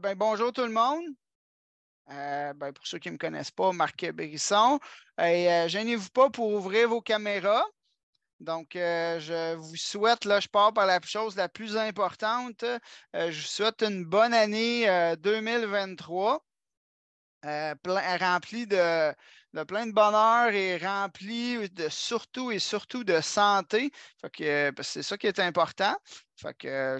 Ben, bonjour tout le monde. Euh, ben, pour ceux qui ne me connaissent pas, Marc Bérisson. Et euh, gênez-vous pas pour ouvrir vos caméras. Donc, euh, je vous souhaite, là, je pars par la chose la plus importante. je vous souhaite une bonne année 2023. Plein, remplie de, plein de bonheur et remplie de surtout et surtout de santé. c'est ça qui est important. Fait que euh,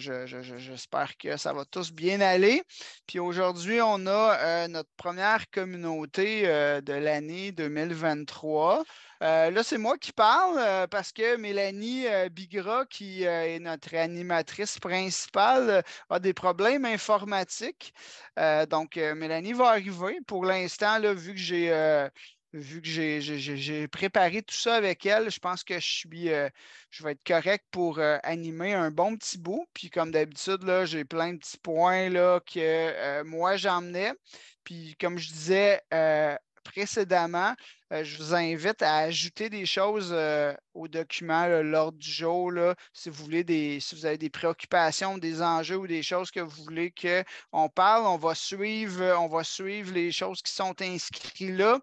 j'espère que ça va tous bien aller. Puis aujourd'hui, on a euh, notre première communauté euh, de l'année 2023. là, c'est moi qui parle parce que Mélanie Bigra, qui est notre animatrice principale, a des problèmes informatiques. donc, Mélanie va arriver. Pour l'instant, vu que j'ai vu que j'ai préparé tout ça avec elle, je pense que je euh, vais être correct pour euh, animer un bon petit bout. Puis comme d'habitude, j'ai plein de petits points là, que euh, moi j'emmenais. Puis comme je disais précédemment, euh, je vous invite à ajouter des choses euh, au document lors du jour. si, vous voulez si vous avez des préoccupations, des enjeux ou des choses que vous voulez qu'on parle, on va, suivre, euh, on va suivre les choses qui sont inscrites là.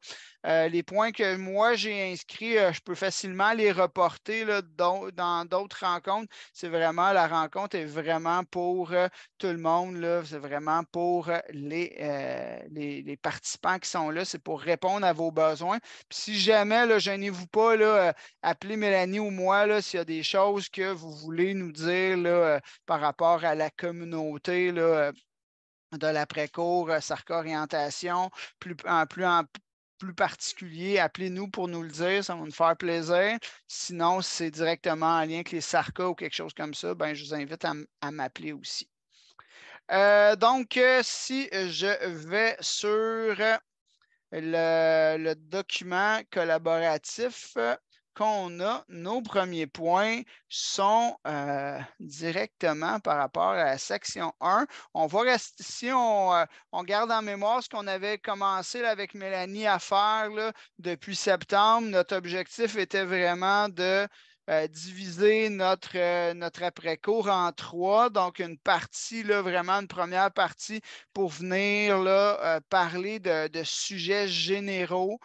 les points que moi j'ai inscrits, je peux facilement les reporter dans d'autres rencontres. C'est vraiment, la rencontre est vraiment pour tout le monde. C'est vraiment pour les participants qui sont là. C'est pour répondre à vos besoins si jamais, là, gênez-vous pas, euh, appelez Mélanie ou moi s'il y a des choses que vous voulez nous dire euh, par rapport à la communauté. Euh, de l'après-cours, Sarka orientation plus, en plus particulier, appelez-nous pour nous le dire, ça va nous faire plaisir. Sinon, si c'est directement en lien avec les SARCA ou quelque chose comme ça, ben, je vous invite à, m'appeler aussi. donc, si je vais sur le, document collaboratif qu'on a, nos premiers points sont euh, directement par rapport à la section 1. On va rester, si euh, on, garde en mémoire ce qu'on avait commencé avec Mélanie à faire depuis septembre, notre objectif était vraiment de euh, diviser euh, notre, après-cours en trois. Donc, une partie, vraiment une première partie pour venir là, euh, parler de, sujets généraux.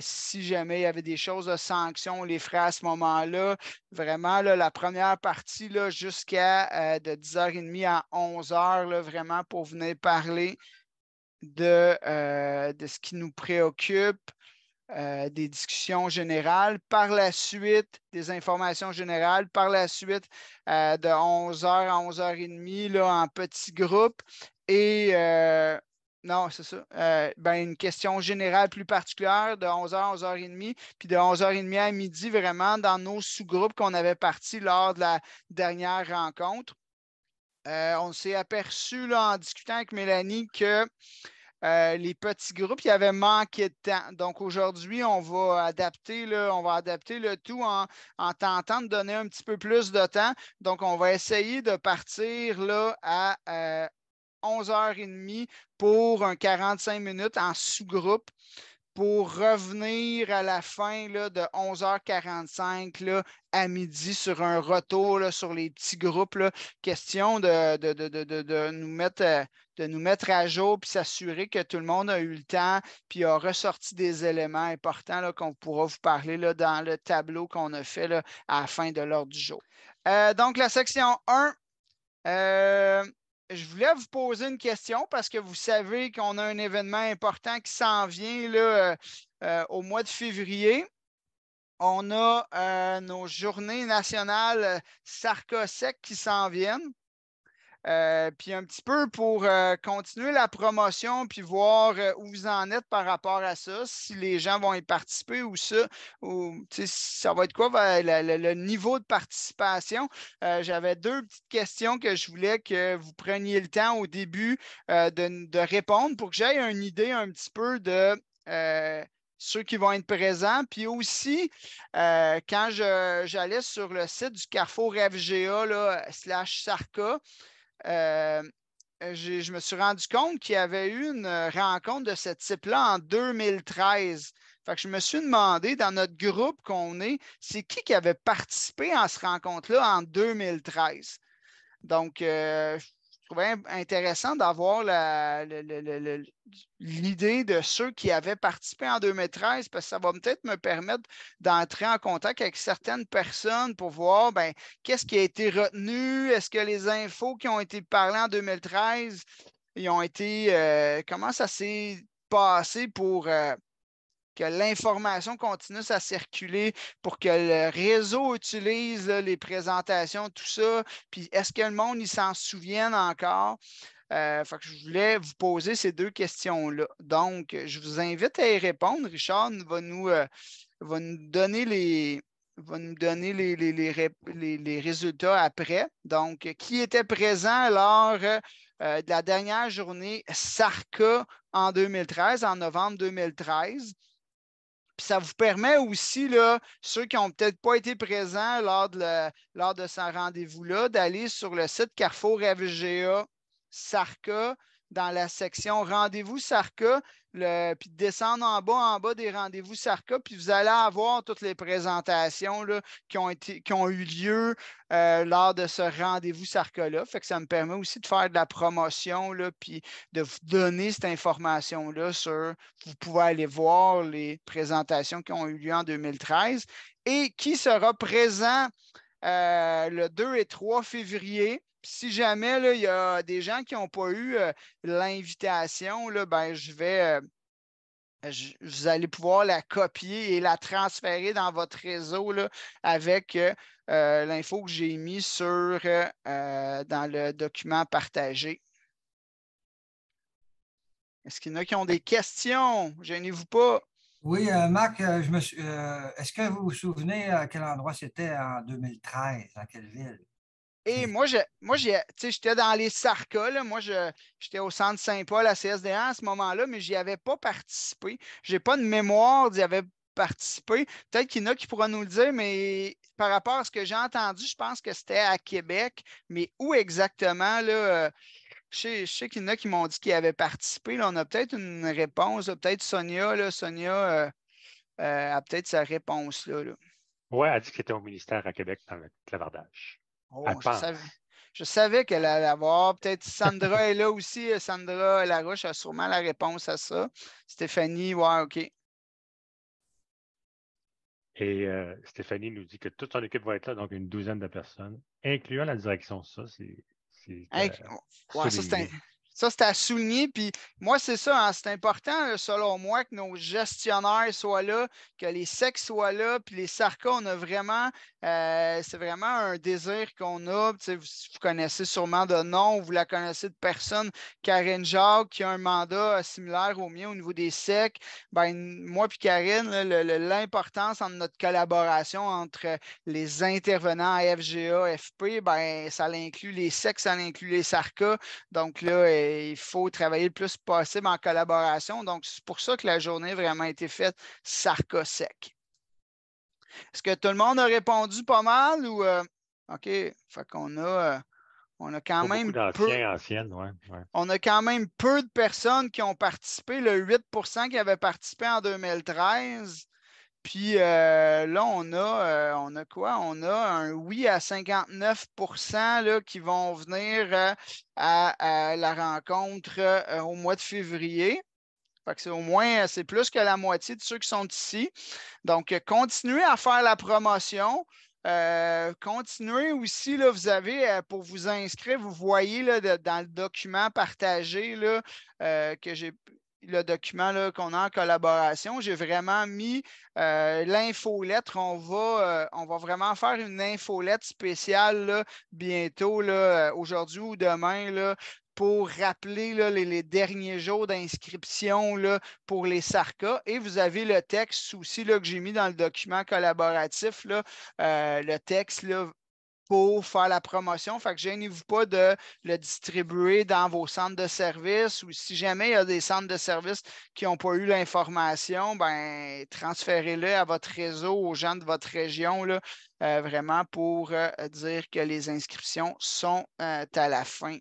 si jamais il y avait des choses de sanctions, on les ferait à ce moment-là. Vraiment, la première partie jusqu'à de 10h30 à 11h, vraiment pour venir parler de ce qui nous préoccupe, euh, des discussions générales, par la suite des informations générales, par la suite euh, de 11h à 11h30 en petits groupes et euh, non, c'est ça. Ben, une question générale plus particulière de 11h à 11h30, puis de 11h30 à midi, vraiment dans nos sous-groupes qu'on avait partis lors de la dernière rencontre. on s'est aperçu là, en discutant avec Mélanie que euh, les petits groupes, il y avait manqué de temps. Donc aujourd'hui, on va adapter, on va adapter le tout en, tentant de donner un petit peu plus de temps. Donc, on va essayer de partir là, à 11h30 euh, pour 45 minutes en sous-groupe pour revenir à la fin de 11h45 à midi sur un retour sur les petits groupes. question de, de, nous mettre euh, de nous mettre à jour puis s'assurer que tout le monde a eu le temps puis a ressorti des éléments importants qu'on pourra vous parler là, dans le tableau qu'on a fait à la fin de l'ordre du jour. Euh, donc, la section 1, euh, je voulais vous poser une question parce que vous savez qu'on a un événement important qui s'en vient là, euh, au mois de février on a nos journées nationales sarcosèques qui s'en viennent. Euh, puis un petit peu pour euh, continuer la promotion, puis voir euh, où vous en êtes par rapport à ça, si les gens vont y participer ou ça, ou ça va être quoi le, niveau de participation. J'avais deux petites questions que je voulais que vous preniez le temps au début de, répondre pour que j'aie une idée un petit peu de ceux qui vont être présents. Puis aussi, quand j'allais sur le site du Carrefour FGA, là, slash Sarca, euh, je me suis rendu compte qu'il y avait eu une euh, rencontre de ce type-là en 2013. Fait que je me suis demandé dans notre groupe qu'on est, c'est qui qui avait participé à cette rencontre-là en 2013. Donc, euh, trouvais intéressant d'avoir l'idée de ceux qui avaient participé en 2013 parce que ça va peut-être me permettre d'entrer en contact avec certaines personnes pour voir ben, qu'est-ce qui a été retenu, est-ce que les infos qui ont été parlées en 2013, ils ont été, euh, comment ça s'est passé pour... Euh, que l'information continue à circuler, pour que le réseau utilise les présentations, tout ça. Puis est-ce que le monde s'en souvienne encore? Euh, que je voulais vous poser ces deux questions-là. Donc, je vous invite à y répondre. Richard va nous, euh, nous donner les, va nous donner les, résultats après. Donc, qui était présent lors euh, de la dernière journée SARCA en 2013, en novembre 2013? Puis ça vous permet aussi, là, ceux qui n'ont peut-être pas été présents lors de, ce rendez-vous-là, d'aller sur le site Carrefour FGA, Sarca, dans la section Rendez-vous Sarka, le, puis descendre en bas, en bas des rendez-vous Sarka, puis vous allez avoir toutes les présentations qui, ont eu lieu euh, lors de ce rendez-vous Sarka-là. ça me permet aussi de faire de la promotion, là, puis de vous donner cette information-là sur vous pouvez aller voir les présentations qui ont eu lieu en 2013 et qui sera présent euh, le 2 et 3 février si jamais il y a des gens qui n'ont pas eu euh, l'invitation, ben, je vais. Euh, vous allez pouvoir la copier et la transférer dans votre réseau avec euh, l'info que j'ai mis sur, dans le document partagé. Est-ce qu'il y en a qui ont des questions? Gênez-vous pas. Oui, Marc, est-ce que vous vous souvenez à quel endroit c'était en 2013, Dans quelle ville? Et hmm. moi, j'étais dans les sarcas. Moi, j'étais au centre Saint-Paul à CSDA à ce moment-là, mais je n'y avais pas participé. Je n'ai pas de mémoire d'y avoir participé. Peut-être qu'il y en a qui pourra nous le dire, mais par rapport à ce que j'ai entendu, je pense que c'était à Québec. Mais où exactement? Là, euh, je sais, qu'il y en a qui m'ont dit qu'ils avaient participé. on a peut-être une réponse. Peut-être Sonia. Sonia euh, euh, a peut-être sa réponse. Là, Oui, elle a dit qu'elle était au ministère à Québec dans le clavardage. Oh, je savais, qu'elle allait avoir. Peut-être Sandra est là aussi. Euh, Sandra Larouche a sûrement la réponse à ça. Stéphanie, ouais, OK. Et euh, Stéphanie nous dit que toute son équipe va être là, donc une douzaine de personnes, incluant la direction. Ça, c'est. Euh, ça, c'est à souligner. Puis moi, c'est ça, hein, c'est important, selon moi, que nos gestionnaires soient là, que les sexes soient là, puis les sarcas, on a vraiment euh, c'est vraiment un désir qu'on a. Vous, connaissez sûrement de nom, vous la connaissez de personne. Karine Jacques, qui a un mandat euh, similaire au mien au niveau des SEC, Ben, moi et Karine, l'importance de notre collaboration entre les intervenants à FGA, FP, ben, ça inclut les SEC, ça inclut les SARCA. Donc là, eh, il faut travailler le plus possible en collaboration. Donc, c'est pour ça que la journée a vraiment été faite SARCA-SEC. Est-ce que tout le monde a répondu pas mal ou. Euh, OK. Fait qu'on a. Euh, on a quand même peu. On a quand même peu de personnes qui ont participé. Le 8 qui avait participé en 2013. Puis euh, là, on a, quoi? On a un oui à 59 qui vont venir à, la rencontre au mois de février c'est au moins, euh, c'est plus que la moitié de ceux qui sont ici. Donc, euh, continuez à faire la promotion. Euh, continuez aussi, là, vous avez pour vous inscrire, vous voyez là, dans le document partagé là, que j'ai le document qu'on a en collaboration, j'ai vraiment mis l'infolettre. On va, on va vraiment faire une infolettre spéciale bientôt, aujourd'hui ou demain, là, pour rappeler les, derniers jours d'inscription pour les SARCA. Et vous avez le texte aussi là, que j'ai mis dans le document collaboratif, là, euh, le texte là, pour faire la promotion. Fait que gênez-vous pas de le distribuer dans vos centres de services ou si jamais il y a des centres de services qui n'ont pas eu l'information, ben transférez-le à votre réseau, aux gens de votre région, là, euh, vraiment pour euh, dire que les inscriptions sont à la fin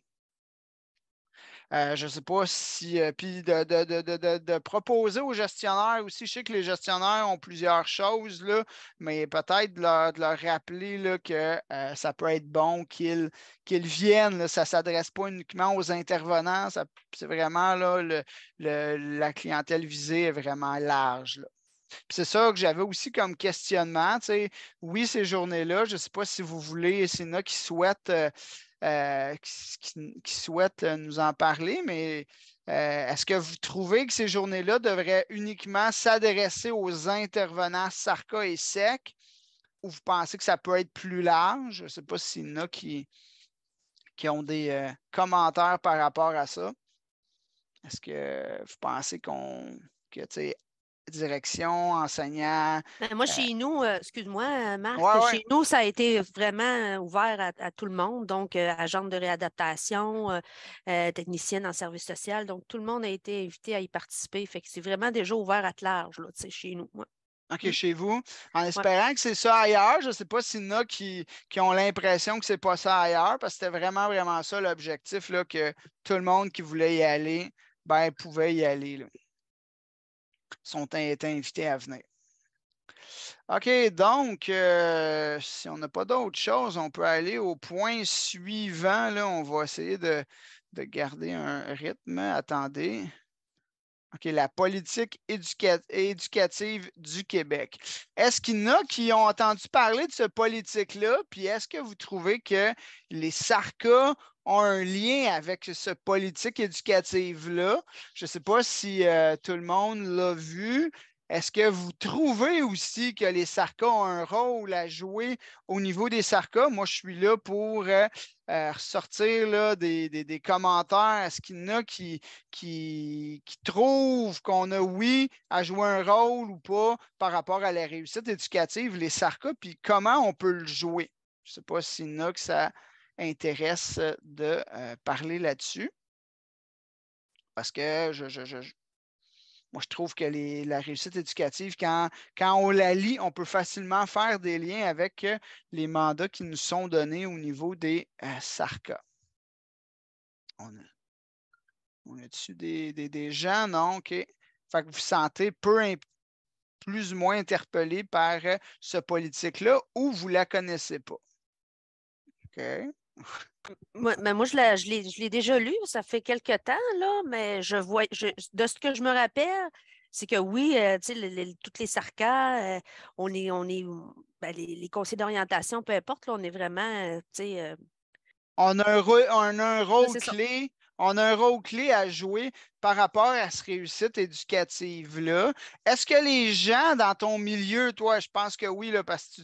euh, je ne sais pas si. Euh, puis de, proposer aux gestionnaires aussi. Je sais que les gestionnaires ont plusieurs choses, là, mais peut-être de leur, rappeler que euh, ça peut être bon qu'ils viennent. ça ne s'adresse pas uniquement aux intervenants. C'est vraiment là, la clientèle visée est vraiment large. C'est ça que j'avais aussi comme questionnement. Oui, ces journées-là, je ne sais pas si vous voulez, s'il y qui souhaitent, euh, euh, qui, souhaitent euh, nous en parler, mais Est-ce que vous trouvez que ces journées-là devraient uniquement s'adresser aux intervenants sarka et SEC ou vous pensez que ça peut être plus large? Je ne sais pas si y qui, qui ont des commentaires par rapport à ça. Est-ce que vous pensez qu'on que direction, enseignant. Ben, moi, euh, chez nous, euh, excuse-moi, euh, Marc, chez nous, ça a été vraiment ouvert à, tout le monde, donc agente de réadaptation, technicienne en service social, donc tout le monde a été invité à y participer. Fait que c'est vraiment déjà ouvert à large, là, chez nous. OK, mm. chez vous. En espérant que c'est ça ailleurs. Je ne sais pas s'il y en a qui, ont l'impression que c'est pas ça ailleurs, parce que c'était vraiment, vraiment ça l'objectif, que tout le monde qui voulait y aller, ben, pouvait y aller sont invités à venir. OK, donc, euh, si on n'a pas d'autre chose, on peut aller au point suivant. Là, on va essayer de, de garder un rythme. Attendez la politique éducative du Québec. Est-ce qu'il y en a qui ont entendu parler de ce politique-là? Puis est-ce que vous trouvez que les SARCA ont un lien avec ce politique éducative-là? Je ne sais pas si euh, tout le monde l'a vu, est-ce que vous trouvez aussi que les sarcas ont un rôle à jouer au niveau des sarcas? Moi, je suis là pour euh, euh, ressortir là, des, commentaires. Est-ce qu'il y en a qui, trouvent qu'on a, oui, à jouer un rôle ou pas par rapport à la réussite éducative, les sarcas, puis comment on peut le jouer? Je ne sais pas s'il y en a que ça intéresse euh, de parler là-dessus parce que je, je trouve que la réussite éducative, quand, on la lit, on peut facilement faire des liens avec euh, les mandats qui nous sont donnés au niveau des euh, SARCA. On a, dessus des, gens, non? OK. Fait que vous sentez plus ou moins interpellé par euh, ce politique-là ou vous ne la connaissez pas. OK? Moi, mais ben, moi, je l'ai déjà lu, ça fait quelque temps, là, mais je vois, de ce que je me rappelle, c'est que oui, euh, toutes les sarcas, euh, on est, on est ben, les, conseils d'orientation, peu importe, on est vraiment, euh, tu on a un, rôle clé on a un rôle clé à jouer par rapport à cette réussite éducative-là. Est-ce que les gens dans ton milieu, toi, je pense que oui, là, parce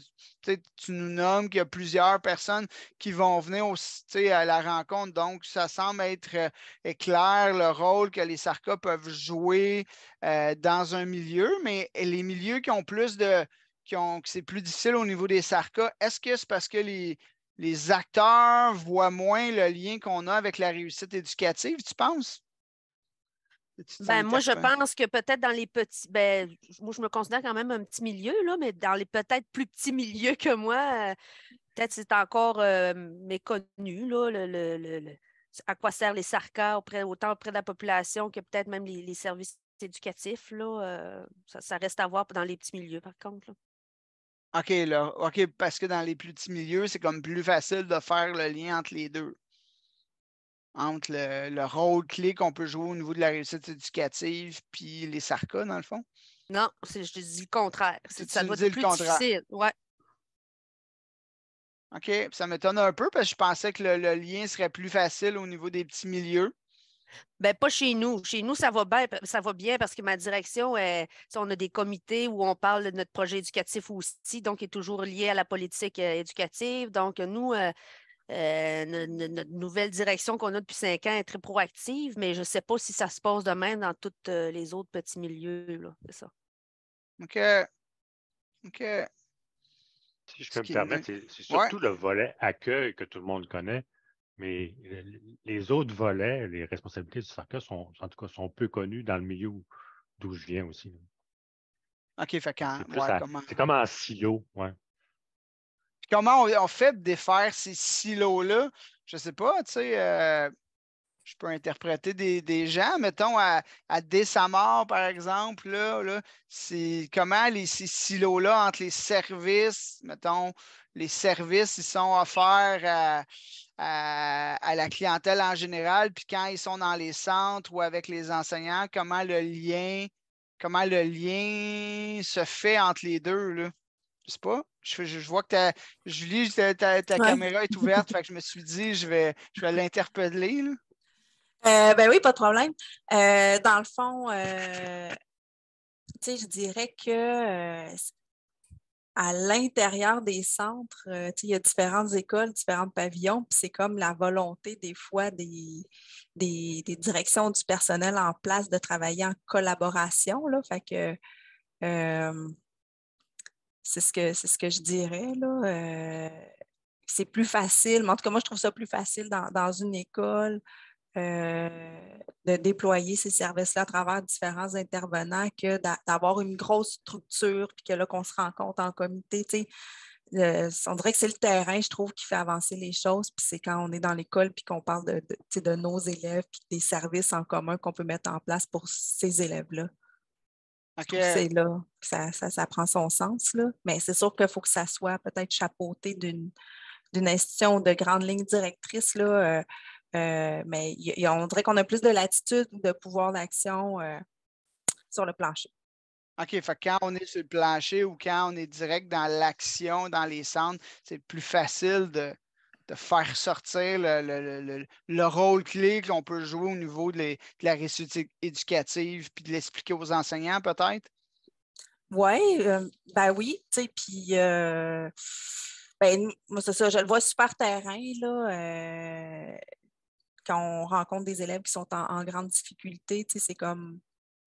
que tu, nous nommes qu'il y a plusieurs personnes qui vont venir aussi à la rencontre, donc ça semble être euh, clair le rôle que les sarcas peuvent jouer euh, dans un milieu, mais les milieux qui ont plus de, qui, ont, c'est plus difficile au niveau des sarcas. est-ce que c'est parce que les, les acteurs voient moins le lien qu'on a avec la réussite éducative, tu penses? Ben, moi, je pense que peut-être dans les petits. Ben, moi, je me considère quand même un petit milieu, là, mais dans les peut-être plus petits milieux que moi, euh, peut-être c'est encore euh, méconnu, là, le, à quoi servent les SARCA auprès, autant auprès de la population que peut-être même les, services éducatifs. Euh, ça, reste à voir dans les petits milieux, par contre. OK, là. OK, parce que dans les plus petits milieux, c'est comme plus facile de faire le lien entre les deux. Entre le, rôle clé qu'on peut jouer au niveau de la réussite éducative puis les sarcas, dans le fond. Non, je te dis le contraire. C'est ça doit être plus difficile. Ouais. OK, ça m'étonne un peu parce que je pensais que le lien serait plus facile au niveau des petits milieux. Ben, pas chez nous. Chez nous, ça va bien, ça va bien parce que ma direction, on a des comités où on parle de notre projet éducatif aussi, donc il est toujours lié à la politique euh, éducative. Donc, nous, euh, euh, notre nouvelle direction qu'on a depuis cinq ans est très proactive, mais je ne sais pas si ça se passe demain dans tous les autres petits milieux. C'est ça. OK. OK. Si je peux me permettre, c'est surtout le volet accueil que tout le monde connaît. Mais les autres volets, les responsabilités du cercle sont, en tout cas, sont peu connues dans le milieu d'où je viens aussi. OK, fait C'est comme un silo, comment on, fait de défaire ces silos-là? Je ne sais pas, tu sais, euh, je peux interpréter des, des gens, mettons, à, à Mort, par exemple, comment les, ces silos-là entre les services, mettons, les services ils sont offerts à, la clientèle en général, puis quand ils sont dans les centres ou avec les enseignants, comment le lien, comment le lien se fait entre les deux. Là. Je pas. Je, vois que as, Julie, ta, caméra est ouverte, fait je me suis dit je vais, je vais l'interpeller. Euh, ben oui, pas de problème. Euh, dans le fond, euh, je dirais que euh, à l'intérieur des centres, euh, il y a différentes écoles, différents pavillons, puis c'est comme la volonté des fois des, directions du personnel en place de travailler en collaboration. Là, fait que euh, c'est ce que je dirais. Là, euh, c'est plus facile, en tout cas, moi, je trouve ça plus facile dans une école euh, de déployer ces services-là à travers différents intervenants que d'avoir une grosse structure, puis que là, qu'on se rencontre en comité. Euh, on dirait que c'est le terrain, je trouve, qui fait avancer les choses. Puis c'est quand on est dans l'école, puis qu'on parle de, nos élèves, puis des services en commun qu'on peut mettre en place pour ces élèves-là. C'est là ça, ça, prend son sens. Mais c'est sûr qu'il faut que ça soit peut-être chapeauté d'une, d'une institution de grande ligne directrice. Là, euh, euh, mais on dirait qu'on a plus de latitude de pouvoir d'action euh, sur le plancher. OK, quand on est sur le plancher ou quand on est direct dans l'action, dans les centres, c'est plus facile de, faire sortir le, rôle clé qu'on peut jouer au niveau de, la réussite éducative puis de l'expliquer aux enseignants, peut-être? Ouais, euh, ben oui, tu sais, puis ben, moi, c'est ça, je le vois super terrain, là quand on rencontre des élèves qui sont en, grande difficulté, c'est comme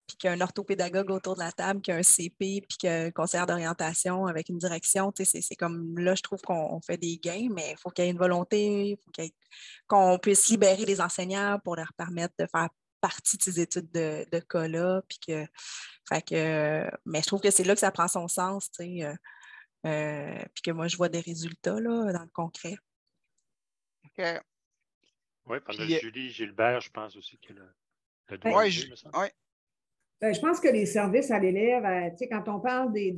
puis qu'un orthopédagogue autour de la table, qu'un CP, puis qu'un conseillère d'orientation avec une direction, c'est comme là, je trouve qu'on fait des gains, mais il faut qu'il y ait une volonté, faut qu'on puisse libérer les enseignants pour leur permettre de faire partie de ces études de, de cas-là. que, mais je trouve que c'est là que ça prend son sens, euh, euh, puis que moi, je vois des résultats là, dans le concret. OK. Oui, parce que euh, Julie Gilbert, je pense aussi que le le droit je, je pense que les services à l'élève, euh, quand on parle des.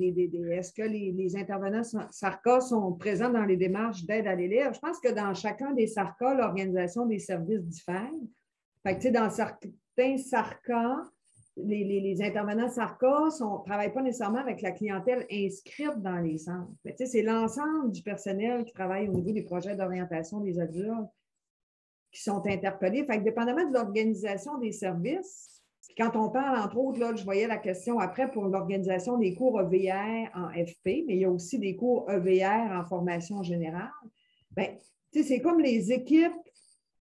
Est-ce que les, intervenants SARCA sont présents dans les démarches d'aide à l'élève? Je pense que dans chacun des SARCA, l'organisation des services diffère. Fait que, dans certains SARCA, les, les, intervenants SARCA ne travaillent pas nécessairement avec la clientèle inscrite dans les centres. c'est l'ensemble du personnel qui travaille au niveau des projets d'orientation des adultes qui sont interpellés. Fait dépendamment de l'organisation des services, quand on parle, entre autres, là, je voyais la question après pour l'organisation des cours EVR en FP, mais il y a aussi des cours EVR en formation générale. Ben, c'est comme les équipes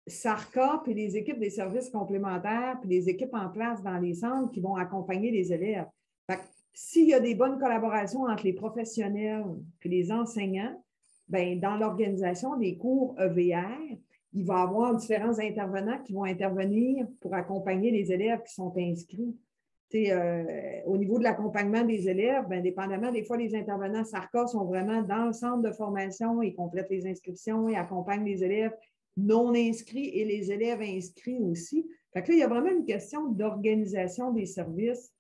SARCA, puis les équipes des services complémentaires, puis les équipes en place dans les centres qui vont accompagner les élèves. Fait que, s'il y a des bonnes collaborations entre les professionnels puis les enseignants, ben, dans l'organisation des cours EVR, il va y avoir différents intervenants qui vont intervenir pour accompagner les élèves qui sont inscrits. Euh, au niveau de l'accompagnement des élèves, indépendamment ben, des fois, les intervenants SARCA sont vraiment dans le centre de formation, ils complètent les inscriptions, ils accompagnent les élèves non inscrits et les élèves inscrits aussi. Fait il y a vraiment une question d'organisation des services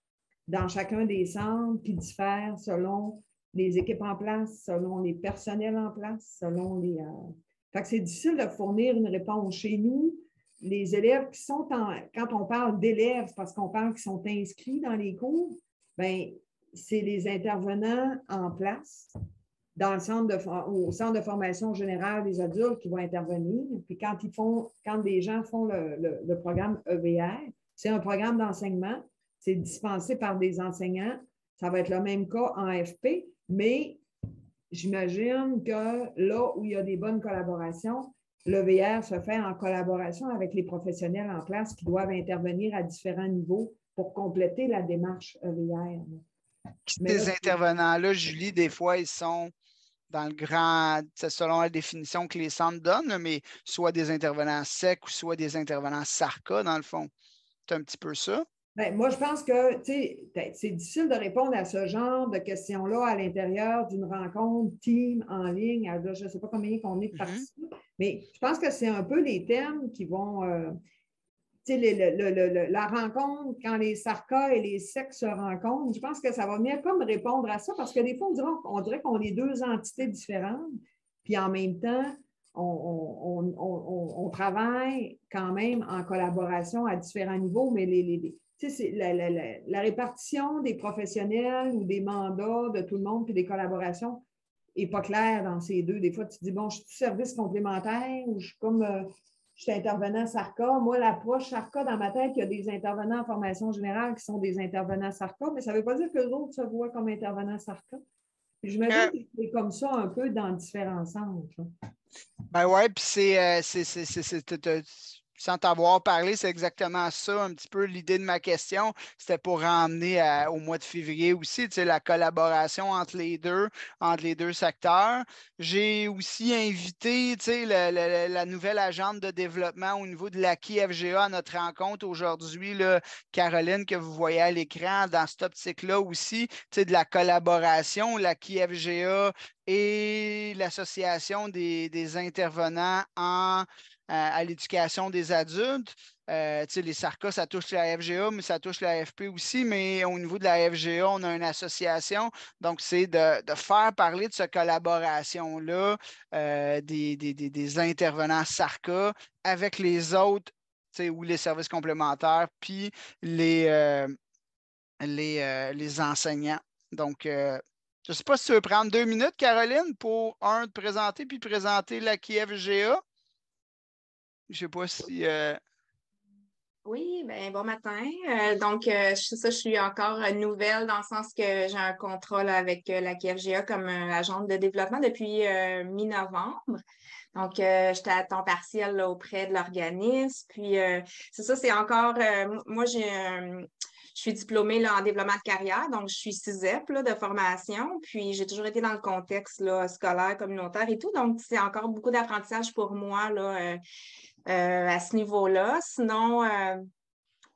dans chacun des centres qui diffère selon les équipes en place, selon les personnels en place, selon les, euh, c'est difficile de fournir une réponse. Chez nous, les élèves qui sont en. Quand on parle d'élèves, parce qu'on parle qu'ils sont inscrits dans les cours, bien, c'est les intervenants en place dans le centre de, au centre de formation générale des adultes qui vont intervenir. Puis quand ils font, quand des gens font le, le programme EVR, c'est un programme d'enseignement, c'est dispensé par des enseignants. Ça va être le même cas en FP, mais j'imagine que là où il y a des bonnes collaborations, l'EVR se fait en collaboration avec les professionnels en classe qui doivent intervenir à différents niveaux pour compléter la démarche EVR. Euh, des intervenants-là, Julie, des fois, ils sont dans le grand, selon la définition que les centres donnent, mais soit des intervenants secs ou soit des intervenants SARCA, dans le fond. C'est un petit peu ça. Ben, moi, je pense que ben, c'est difficile de répondre à ce genre de questions-là à l'intérieur d'une rencontre team en ligne. je ne sais pas combien on est de mhm. mais je pense que c'est un peu les thèmes qui vont. Euh, la rencontre, quand les sarcas et les sexes se rencontrent, je pense que ça va bien comme répondre à ça parce que des fois, on dirait, qu'on est deux entités différentes, puis en même temps, on, travaille quand même en collaboration à différents niveaux, mais les, tu sais, la, répartition des professionnels ou des mandats de tout le monde puis des collaborations n'est pas claire dans ces deux. Des fois, tu dis, bon, je suis service complémentaire ou je suis comme, euh, je suis intervenant SARCA. Moi, l'approche SARCA, dans ma tête, il y a des intervenants en formation générale qui sont des intervenants SARCA, mais ça ne veut pas dire que l'autre se voit comme intervenants SARCA. J'imagine euh. que c'est comme ça un peu dans différents sens. Hein. Ben ouais, puis c'est euh, sans t'avoir parlé, c'est exactement ça, un petit peu l'idée de ma question. C'était pour ramener euh, au mois de février aussi, tu sais, la collaboration entre les deux, entre les deux secteurs. J'ai aussi invité, tu sais, la nouvelle agente de développement au niveau de la FGA à notre rencontre aujourd'hui, Caroline, que vous voyez à l'écran, dans cette optique-là aussi, tu sais, de la collaboration, la FGA et l'Association des, intervenants euh, à l'éducation des adultes. Euh, les SARCA, ça touche la FGA, mais ça touche la FP aussi. Mais au niveau de la FGA, on a une association. Donc, c'est de, faire parler de cette collaboration-là euh, des, intervenants SARCA avec les autres, ou les services complémentaires, puis les, euh, les, les enseignants. Donc, je ne sais pas si tu veux prendre deux minutes, Caroline, pour un, te présenter, puis présenter la Kiev Je ne sais pas si. Euh, oui, ben, bon matin. Euh, donc, je, euh, ça, je suis encore nouvelle dans le sens que j'ai un contrôle avec la KFGA comme agente de développement depuis mi-novembre. Donc, j'étais à temps partiel auprès de l'organisme. Puis, c'est ça, c'est encore. moi, j'ai je suis diplômée là, en développement de carrière, donc je suis CISEP de formation, puis j'ai toujours été dans le contexte là, scolaire, communautaire et tout, donc c'est encore beaucoup d'apprentissage pour moi là, euh, euh, à ce niveau-là. Sinon,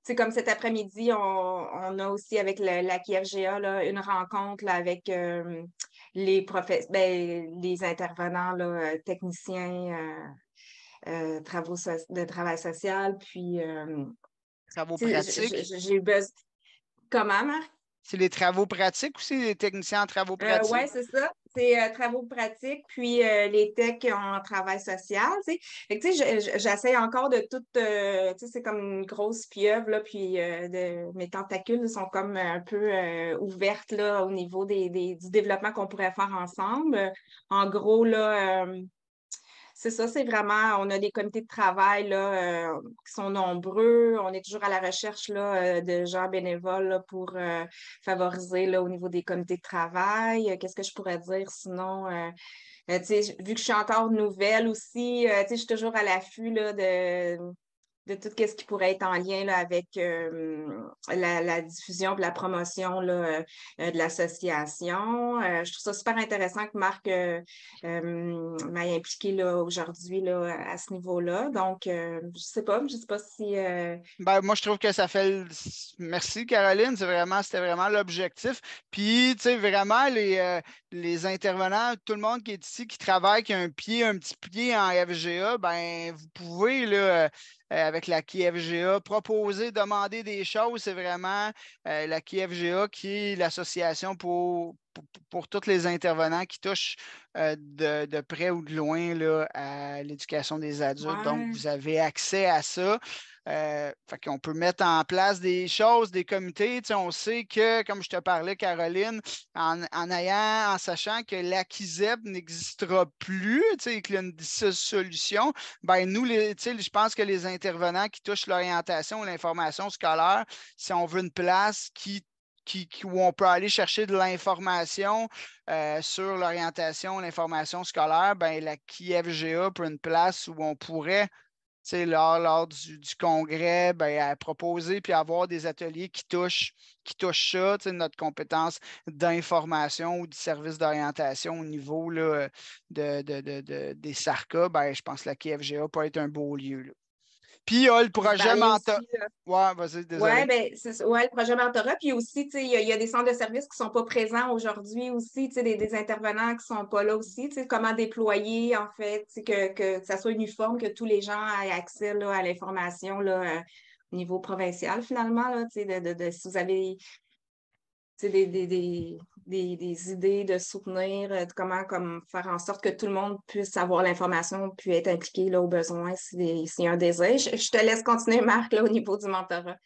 c'est euh, comme cet après-midi, on, a aussi avec la QRGA une rencontre avec les, ben, les intervenants techniciens travaux de travail social, puis travaux pratiques. J'ai eu besoin. Comment, Marc? C'est les travaux pratiques ou c'est les techniciens en travaux euh, pratiques? oui, c'est ça. C'est euh, travaux pratiques, puis euh, les techs en travail social. Tu j'essaie encore de tout. c'est comme une grosse pieuvre, là, puis mes tentacules sont comme un peu ouvertes là, au niveau des, du développement qu'on pourrait faire ensemble. En gros, là c'est ça, c'est vraiment, on a des comités de travail là, euh, qui sont nombreux. On est toujours à la recherche euh, de gens bénévoles pour euh, favoriser là, au niveau des comités de travail. Qu'est-ce que je pourrais dire sinon? vu que je suis encore nouvelle aussi, je suis toujours à l'affût de de tout ce qui pourrait être en lien avec euh, la, diffusion de la promotion euh, de l'association. Euh, je trouve ça super intéressant que Marc m'ait impliqué aujourd'hui à ce niveau-là. Donc, je ne sais pas, je sais pas si. Ben, moi, je trouve que ça fait. Merci, Caroline. C'est vraiment, c'était vraiment l'objectif. Puis, tu sais, vraiment, les, les intervenants, tout le monde qui est ici, qui travaille, qui a un pied, un petit pied en FGA, ben, vous pouvez. Là, euh, avec la KFGA. Proposer, demander des choses, c'est vraiment euh, la KFGA qui est l'association pour, pour tous les intervenants qui touchent euh, de, près ou de loin là, à l'éducation des adultes. Donc, vous avez accès à ça. Euh, qu'on peut mettre en place des choses, des comités. on sait que, comme je te parlais, Caroline, en, ayant, en sachant que l'ACISEP n'existera plus, tu sais, qu'il y a une solution, ben nous, je pense que les intervenants qui touchent l'orientation ou l'information scolaire, si on veut une place qui où on peut aller chercher de l'information euh, sur l'orientation, l'information scolaire, ben, la KFGA pour une place où on pourrait, lors, lors du, congrès, ben, proposer puis avoir des ateliers qui touchent, qui touchent ça, notre compétence d'information ou du service d'orientation au niveau là, de, des SARCA, ben, je pense que la KFGA peut être un beau lieu. Puis, a le projet mentorat. vas-y, Oui, le projet mentorat. Puis aussi, il y, a des centres de services qui ne sont pas présents aujourd'hui aussi, des, des intervenants qui ne sont pas là aussi. Comment déployer, en fait, que, ça soit uniforme, que tous les gens aient accès à l'information euh, au niveau provincial, finalement. Là, de, si vous avez des, des, idées, de soutenir, euh, de comment comme, faire en sorte que tout le monde puisse avoir l'information, puis être impliqué là, au besoin s'il y a un désir. Je, te laisse continuer, Marc, là, au niveau du mentorat.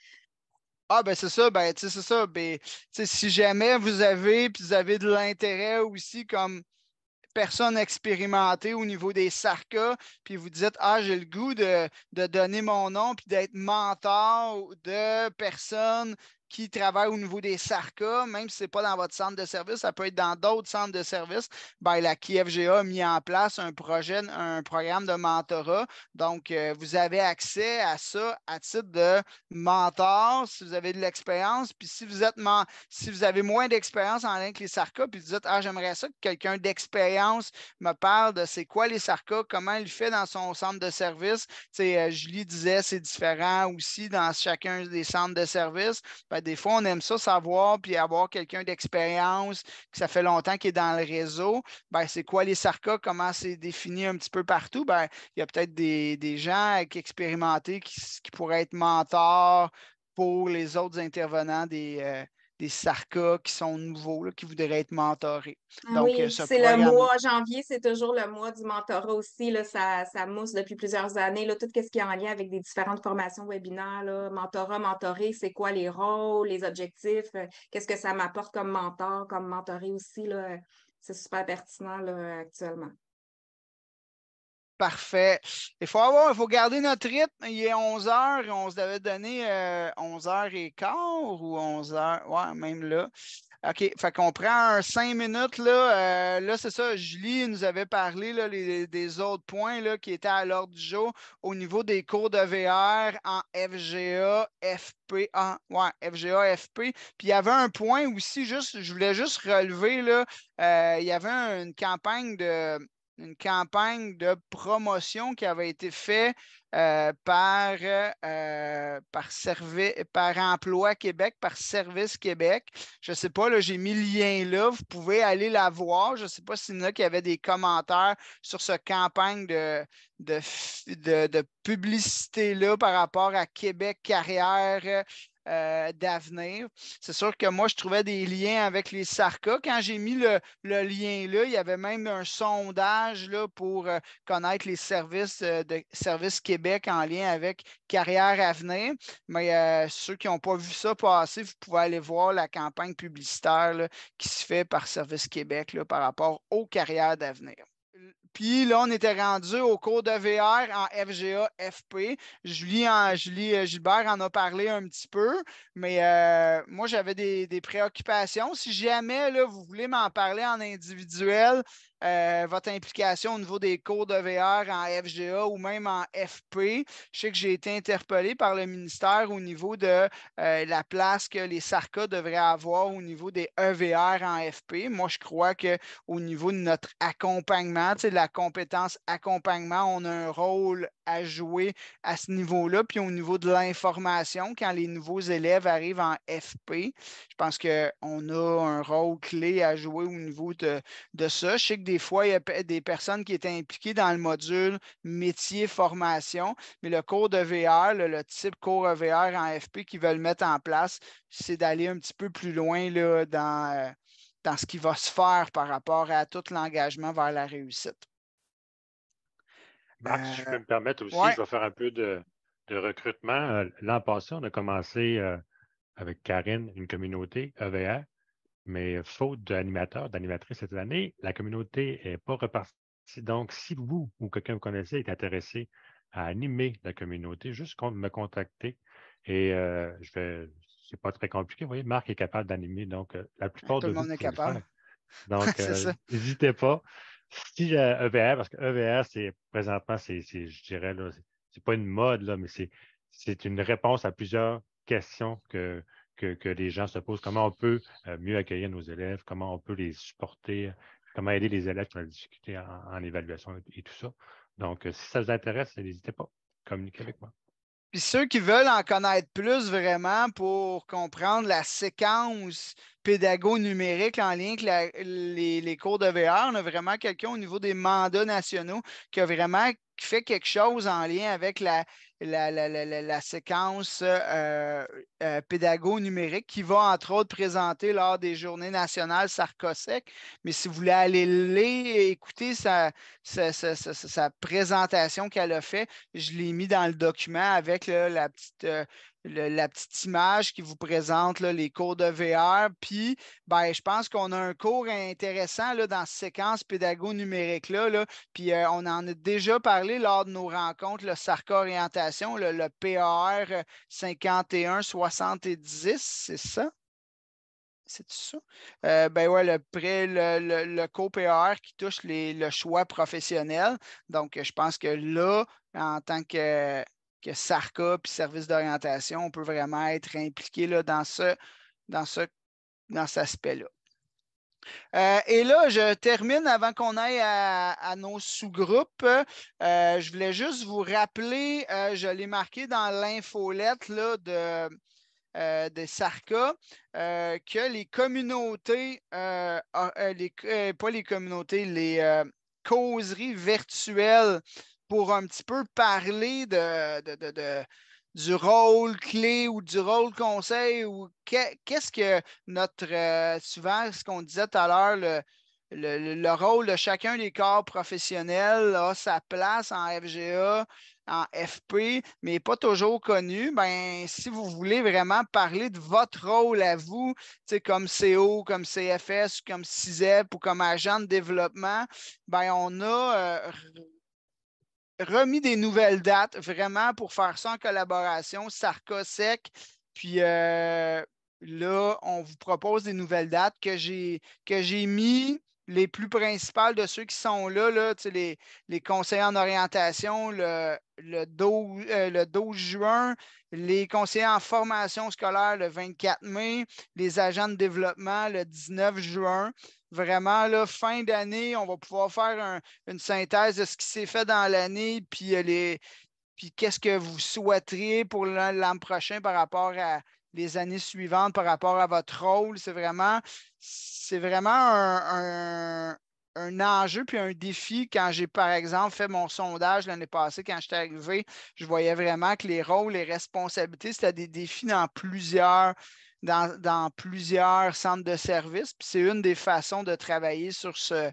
Ah, ben c'est ça, ben, c'est ça. Ben, si jamais vous avez, puis vous avez de l'intérêt aussi comme personne expérimentée au niveau des sarcas, puis vous dites Ah, j'ai le goût de, de, donner mon nom, puis d'être mentor de personnes qui travaillent au niveau des SARCA, même si ce n'est pas dans votre centre de service, ça peut être dans d'autres centres de service. Ben, la KFGA a mis en place un projet, un programme de mentorat. Donc, euh, vous avez accès à ça à titre de mentor si vous avez de l'expérience. Puis si vous êtes si vous avez moins d'expérience en lien que les SARCA, puis vous dites Ah, j'aimerais ça que quelqu'un d'expérience me parle de c'est quoi les SARCA, comment il fait dans son centre de service. sais, euh, Julie disait c'est différent aussi dans chacun des centres de service. Ben, des fois, on aime ça savoir, puis avoir quelqu'un d'expérience, que ça fait longtemps qu'il est dans le réseau. Ben, c'est quoi les sarcas? Comment c'est défini un petit peu partout? Ben, il y a peut-être des, des, gens expérimentés qui, qui, pourraient être mentors pour les autres intervenants des, euh, des sarcas qui sont nouveaux, qui voudraient être mentorés. Donc, euh, c'est le mois, janvier, c'est toujours le mois du mentorat aussi. Là, ça, mousse depuis plusieurs années. Là, tout ce qui est en lien avec des différentes formations webinaires, mentorat, mentoré, c'est quoi les rôles, les objectifs, euh, qu'est-ce que ça m'apporte comme mentor, comme mentoré aussi. Euh, c'est super pertinent actuellement. Parfait. Il faut avoir, il faut garder notre rythme. Il est 11 h on se devait donner euh, 11 h et quart ou 11 h Ouais, même là. OK, fait qu'on prend un 5 minutes. Là, euh, là c'est ça, Julie nous avait parlé des autres points là, qui étaient à l'ordre du jour au niveau des cours de VR en FGA, FP. Ah, ouais, FGA, FP. Puis il y avait un point aussi, juste, je voulais juste relever, là, euh, il y avait une campagne de une campagne de promotion qui avait été faite euh, par, euh, par, Emploi Québec, par Service Québec. Je ne sais pas, j'ai mis le lien là, vous pouvez aller la voir. Je ne sais pas s'il y en a qui avaient des commentaires sur cette campagne de, de, de publicité-là par rapport à Québec Carrière euh, d'avenir. C'est sûr que moi, je trouvais des liens avec les SARCA. Quand j'ai mis le, lien là, il y avait même un sondage là, pour euh, connaître les services euh, de Service Québec en lien avec Carrière Avenir. Mais ceux qui n'ont pas vu ça passer, vous pouvez aller voir la campagne publicitaire qui se fait par Service Québec là, par rapport aux carrières d'avenir puis là, on était rendu au cours de en FGA FP. Julie, Julie euh, Gilbert en a parlé un petit peu, mais euh, moi, j'avais des, préoccupations. Si jamais là, vous voulez m'en parler en individuel, euh, votre implication au niveau des cours de en FGA ou même en FP. Je sais que j'ai été interpellé par le ministère au niveau de la place que les SARCA devraient avoir au niveau des EVR en FP. Moi, je crois qu'au niveau de notre accompagnement, la la compétence accompagnement, on a un rôle à jouer à ce niveau-là. Puis au niveau de l'information, quand les nouveaux élèves arrivent en FP, je pense qu'on a un rôle clé à jouer au niveau de, ça. Je sais que des fois, il y a des personnes qui étaient impliquées dans le module métier-formation, mais le cours de VR, le, type cours VR en FP qu'ils veulent mettre en place, c'est d'aller un petit peu plus loin là, dans, dans ce qui va se faire par rapport à tout l'engagement vers la réussite. Marc, si je peux euh, me permettre aussi, je vais faire un peu de, recrutement. Euh, l'an passé, on a commencé euh, avec Karine, une communauté EVA, mais faute d'animateurs, d'animatrices cette année, la communauté n'est pas repartie. Donc, si vous ou quelqu'un que vous connaissez est intéressé à animer la communauté, juste me contacter et je vais. C'est pas très compliqué. Vous voyez, Marc est capable d'animer. Donc, la plupart Tout de le monde est capable. Donc, n'hésitez pas si EVR, parce que EVR, c'est présentement, c'est, je dirais, c'est, pas une mode, là, mais c'est, une réponse à plusieurs questions que, les gens se posent. Comment on peut euh, mieux accueillir nos élèves, comment on peut les supporter, comment aider les élèves qui ont des difficultés en, évaluation et, et, tout ça. Donc, euh, si ça vous intéresse, n'hésitez pas, communiquez avec moi. Puis ceux qui veulent en connaître plus vraiment pour comprendre la séquence pédago numérique en lien avec les, cours de VR. On a vraiment quelqu'un au niveau des mandats nationaux qui a vraiment fait quelque chose en lien avec la, la, séquence euh, euh, pédago numérique qui va entre autres présenter lors des journées nationales Sarcosec. Mais si vous voulez aller lire, écouter sa, sa, sa, présentation qu'elle a fait, je l'ai mis dans le document avec la petite euh, la petite image qui vous présente les cours de VR. Puis, ben, je pense qu'on a un cours intéressant dans cette séquence pédago-numérique-là. Puis, euh, on en a déjà parlé lors de nos rencontres, le SARCA Orientation, le, PAR 51-70, c'est ça? C'est ça? Euh, ben ouais, le le, co-PR qui touche le choix professionnel. Donc, je pense que là, en tant que que SARCA puis service d'orientation, on peut vraiment être impliqué dans, ce, cet aspect-là. Euh, et là, je termine avant qu'on aille à, nos sous-groupes. Euh, je voulais juste vous rappeler, euh, je l'ai marqué dans l'infolette de, de SARCA, que les communautés, pas les communautés, les causeries virtuelles pour un petit peu parler de, du rôle clé ou du rôle conseil ou qu'est-ce que notre, euh, souvent, ce qu'on disait tout à l'heure, le, rôle de chacun des corps professionnels a sa place en FGA, en FP, mais pas toujours connu. Ben, si vous voulez vraiment parler de votre rôle à vous, comme CO, comme CFS, comme CISEP ou comme agent de développement, ben, on a euh, remis des nouvelles dates vraiment pour faire ça en collaboration, sarko Sec. Puis euh, là, on vous propose des nouvelles dates que j'ai, que j'ai mis les plus principales de ceux qui sont là, les, conseillers en orientation le, 12, euh, juin, les conseillers en formation scolaire le 24 mai, les agents de développement le 19 juin. Vraiment, fin d'année, on va pouvoir faire une synthèse de ce qui s'est fait dans l'année, puis, euh, puis qu'est-ce que vous souhaiteriez pour l'an prochain par rapport à les années suivantes, par rapport à votre rôle. C'est vraiment c'est vraiment un, enjeu puis un défi. Quand j'ai, par exemple, fait mon sondage l'année passée, quand j'étais arrivé, je voyais vraiment que les rôles, les responsabilités, c'était des défis dans plusieurs. Dans, plusieurs centres de services. Puis c'est une des façons de travailler sur ce,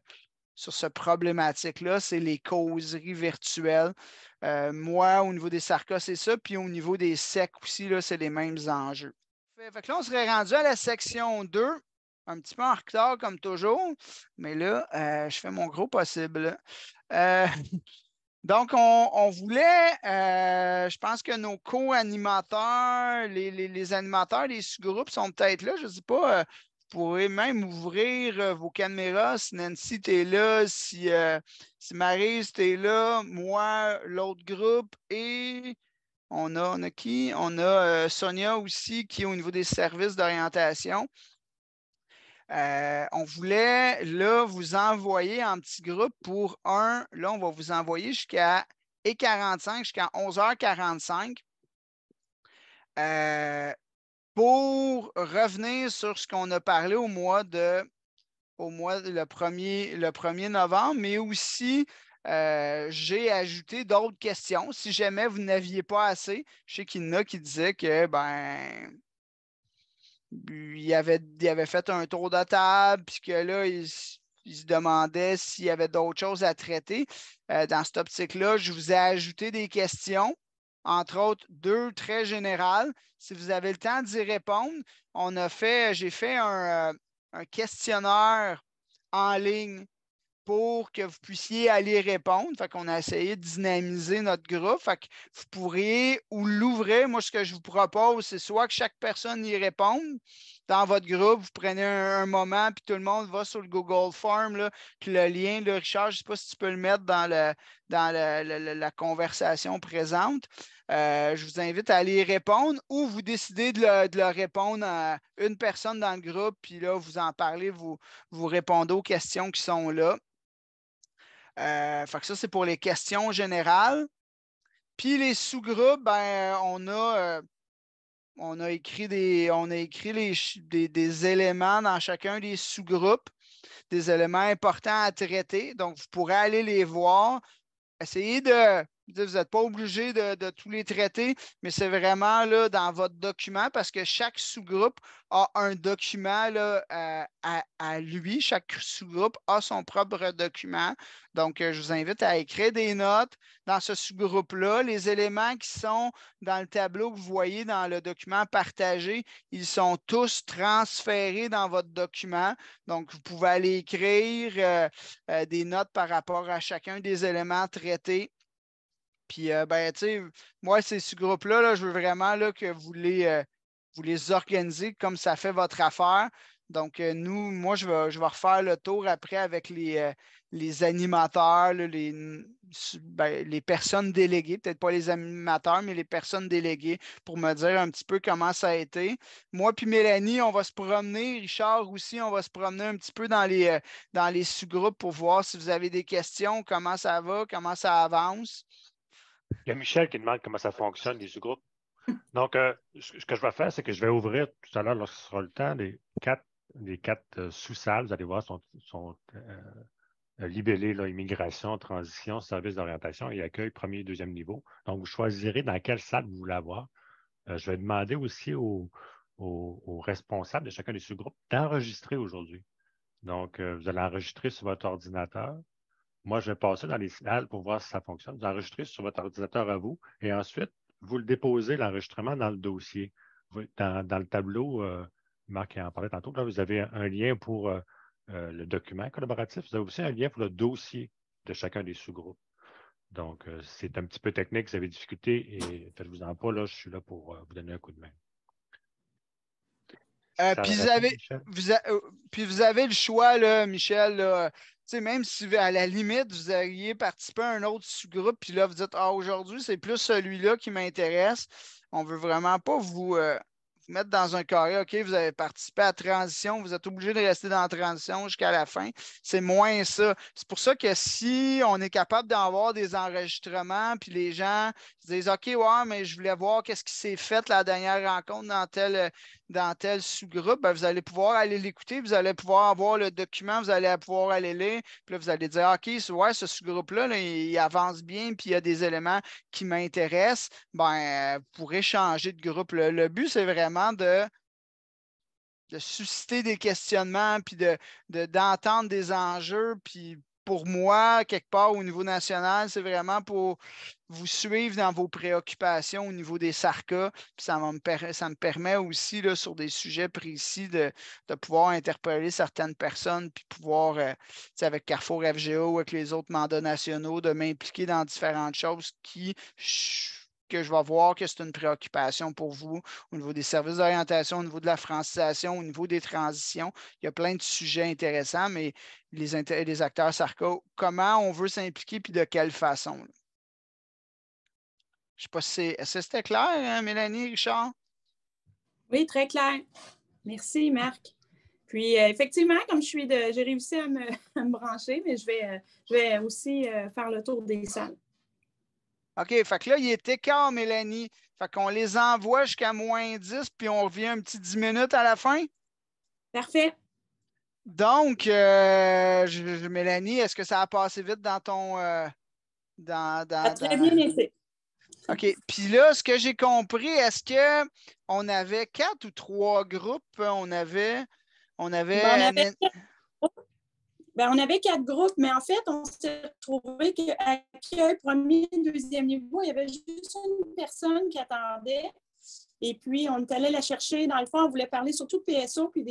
cette problématique-là, c'est les causeries virtuelles. Euh, moi, au niveau des SARCA, c'est ça. Puis au niveau des secs aussi, là, c'est les mêmes enjeux. là, on serait rendu à la section 2 un petit peu en retard comme toujours, mais là, euh, je fais mon gros possible. Euh, donc, on, voulait, euh, je pense que nos co-animateurs, les, animateurs, les, animateurs des sous-groupes sont peut-être là, je ne sais pas. vous pourrez même ouvrir vos caméras si Nancy, tu es là, si, si Maryse, tu là, moi, l'autre groupe et on a, on a qui? On a Sonia aussi qui est au niveau des services d'orientation. Euh, on voulait là vous envoyer en petit groupe pour un. Là, on va vous envoyer jusqu'à et 45 jusqu'à 11h45 euh, pour revenir sur ce qu'on a parlé au mois de au mois le 1er, le novembre, mais aussi euh, j'ai ajouté d'autres questions. Si jamais vous n'aviez pas assez, je sais qu'il y en a qui disaient que ben il avait, fait un tour de table, puis là, il, se demandait s'il y avait d'autres choses à traiter. Euh, dans cette optique-là, je vous ai ajouté des questions, entre autres deux très générales. Si vous avez le temps d'y répondre, on a fait, j'ai fait un euh, questionnaire en ligne pour que vous puissiez aller répondre. Fait qu'on a essayé de dynamiser notre groupe. vous pourriez ou l'ouvrir. Moi, ce que je vous propose, c'est soit que chaque personne y réponde dans votre groupe, vous prenez un, moment, puis tout le monde va sur le Google Form, puis le lien, le Richard, je ne sais pas si tu peux le mettre dans, dans la conversation présente. Euh, je vous invite à aller répondre ou vous décidez de le, répondre à une personne dans le groupe, puis là, vous en parlez, vous, vous répondez aux questions qui sont là. Euh, ça, c'est pour les questions générales. Puis les sous-groupes, ben, on a. Euh, on a écrit, des, on a écrit des éléments dans chacun des sous-groupes, des éléments importants à traiter. Donc, vous pourrez aller les voir, Essayez de vous n'êtes pas obligé de, tous les traiter, mais c'est vraiment là, dans votre document parce que chaque sous-groupe a un document à, lui. Chaque sous-groupe a son propre document. Donc, euh, je vous invite à écrire des notes dans ce sous-groupe-là. Les éléments qui sont dans le tableau que vous voyez dans le document partagé, ils sont tous transférés dans votre document. Donc, vous pouvez aller écrire euh, euh, des notes par rapport à chacun des éléments traités puis, euh, ben, tu sais, moi, ces sous groupe-là, je veux vraiment là, que vous les, euh, vous les organisez comme ça fait votre affaire. Donc, euh, nous, moi, je vais, refaire le tour après avec les, animateurs, ben, les, personnes déléguées, peut-être pas les animateurs, mais les personnes déléguées pour me dire un petit peu comment ça a été. Moi puis Mélanie, on va se promener, Richard aussi, on va se promener un petit peu dans les, dans les sous-groupes pour voir si vous avez des questions, comment ça va, comment ça avance. Il y a Michel qui demande comment ça fonctionne, les sous-groupes. Donc, euh, ce que je vais faire, c'est que je vais ouvrir tout à l'heure, lorsque ce sera le temps, les quatre, quatre euh, sous-salles. Vous allez voir, sont, sont euh, libellées immigration, transition, service d'orientation et accueil premier et deuxième niveau. Donc, vous choisirez dans quelle salle vous voulez avoir. je vais demander aussi aux responsables de chacun des sous-groupes d'enregistrer aujourd'hui. Donc, vous allez enregistrer sur votre ordinateur. Moi, je vais passer dans les signales pour voir si ça fonctionne. Vous enregistrez sur votre ordinateur à vous et ensuite, vous le déposez, l'enregistrement, dans le dossier. Dans, le tableau, euh, Marc en parlait tantôt, là, vous avez un lien pour euh, euh, le document collaboratif. Vous avez aussi un lien pour le dossier de chacun des sous-groupes. Donc, c'est un petit peu technique, vous avez des difficultés et faites-vous en pas, là, je suis là pour vous donner un coup de main. puis, vous avez, le choix, là, Michel, même si à la limite, vous auriez participé à un autre sous-groupe, puis là, vous dites Ah, aujourd'hui, c'est plus celui-là qui m'intéresse. On ne veut vraiment pas euh, vous, mettre dans un carré. OK, vous avez participé à transition, vous êtes obligé de rester dans la transition jusqu'à la fin. C'est moins ça. C'est pour ça que si on est capable d'avoir des enregistrements, puis les gens disent OK, ouais, mais je voulais voir qu'est-ce qui s'est fait la dernière rencontre dans tel dans tel sous-groupe, ben, vous allez pouvoir aller l'écouter, vous allez pouvoir avoir le document, vous allez pouvoir aller lire, puis là, vous allez dire, OK, ouais, ce sous-groupe-là, il, avance bien, puis il y a des éléments qui m'intéressent, ben, euh, vous pourrez changer de groupe. Le, but, c'est vraiment de, de susciter des questionnements, puis d'entendre de, des enjeux, puis pour moi, quelque part au niveau national, c'est vraiment pour vous suivre dans vos préoccupations au niveau des SARCA. ça, me, ça me permet aussi, là, sur des sujets précis, de, pouvoir interpeller certaines personnes, puis pouvoir, euh, avec Carrefour FGO, avec les autres mandats nationaux, de m'impliquer dans différentes choses qui, que je vais voir que c'est une préoccupation pour vous au niveau des services d'orientation, au niveau de la francisation, au niveau des transitions. Il y a plein de sujets intéressants, mais les, acteurs Sarko, comment on veut s'impliquer et de quelle façon? Je ne sais pas si c'était clair, hein, Mélanie, Richard? Oui, très clair. Merci, Marc. Puis euh, effectivement, comme je suis j'ai réussi à me, brancher, mais je vais, euh, je vais aussi euh, faire le tour des salles. OK, fait que là, il était écart, Mélanie. Fait qu'on les envoie jusqu'à moins 10, puis on revient un petit 10 minutes à la fin. Parfait. Donc, euh, Mélanie, est-ce que ça a passé vite dans ton. Euh, dans, dans, très bien été. OK. Puis là, ce que j'ai compris, est-ce qu'on avait quatre ou trois groupes? On avait. on avait... Ben, ben, on avait quatre groupes, mais en fait, on s'est retrouvé qu'à accueil premier, deuxième niveau, il y avait juste une personne qui attendait. Et puis, on est allé la chercher. Dans le fond, on voulait parler surtout de PSO puis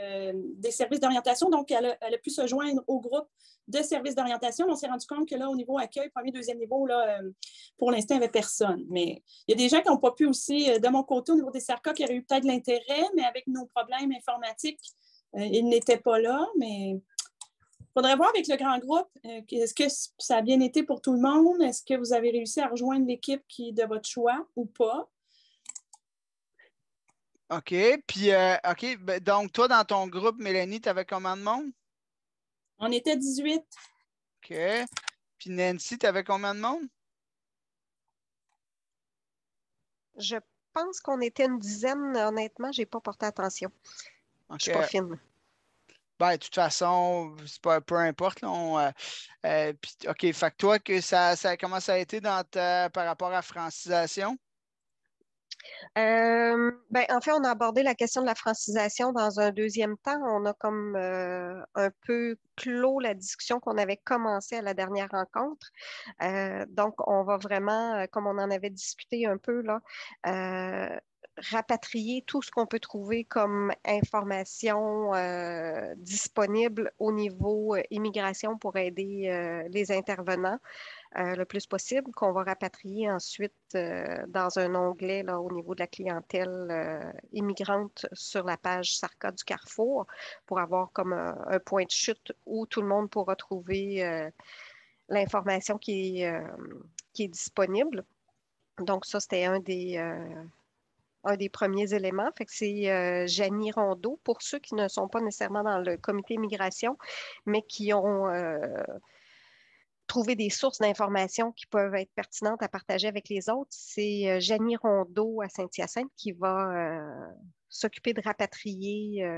euh, des, services d'orientation. Donc, elle a, elle pu se joindre au groupe de services d'orientation. On s'est rendu compte que là, au niveau accueil, premier, deuxième niveau, là, euh, pour l'instant, il n'y avait personne. Mais il y a des gens qui n'ont pas pu aussi, euh, de mon côté, au niveau des SARCA, qui auraient eu peut-être l'intérêt, mais avec nos problèmes informatiques, ils n'étaient pas là. Mais faudrait voir avec le grand groupe, euh, est-ce que ça a bien été pour tout le monde? Est-ce que vous avez réussi à rejoindre l'équipe qui est de votre choix ou pas? OK. Puis, euh, OK. Ben, donc, toi, dans ton groupe, Mélanie, tu avais combien de monde? On était 18. OK. Puis, Nancy, tu avais combien de monde? Je pense qu'on était une dizaine. Honnêtement, je n'ai pas porté attention. Je ne suis pas fine ben, de toute façon, pas, peu importe. Euh, euh, OK, fait que toi, que ça, ça, comment ça a été dans par rapport à francisation? Euh, ben, en fait, on a abordé la question de la francisation dans un deuxième temps. On a comme un peu clos la discussion qu'on avait commencé à la dernière rencontre. donc, on va vraiment, comme on en avait discuté un peu là, rapatrier tout ce qu'on peut trouver comme information euh, disponible au niveau euh, immigration pour aider euh, les intervenants le plus possible, qu'on va rapatrier ensuite dans un onglet là, au niveau de la clientèle immigrante sur la page Sarka du Carrefour pour avoir comme un, point de chute où tout le monde pourra trouver l'information qui, qui est disponible. Donc, ça, c'était un des, un des premiers éléments. c'est euh, Janie Rondeau, pour ceux qui ne sont pas nécessairement dans le comité migration, mais qui ont euh, trouvé des sources d'informations qui peuvent être pertinentes à partager avec les autres. C'est euh, Janie Rondeau à Saint-Hyacinthe qui va s'occuper de rapatrier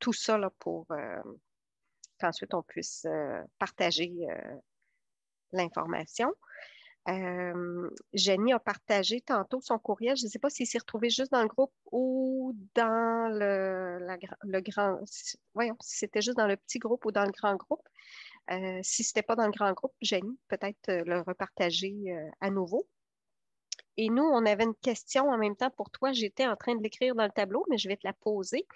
tout ça pour qu'ensuite on puisse partager l'information. Euh, Jenny a partagé tantôt son courriel. Je ne sais pas s'il s'est retrouvé juste dans le groupe ou dans le, grand. Voyons, si c'était juste dans le petit groupe ou dans le grand groupe. Euh, si ce n'était pas dans le grand groupe, Jenny, peut-être euh, le repartager euh, à nouveau. Et nous, on avait une question en même temps pour toi. J'étais en train de l'écrire dans le tableau, mais je vais te la poser.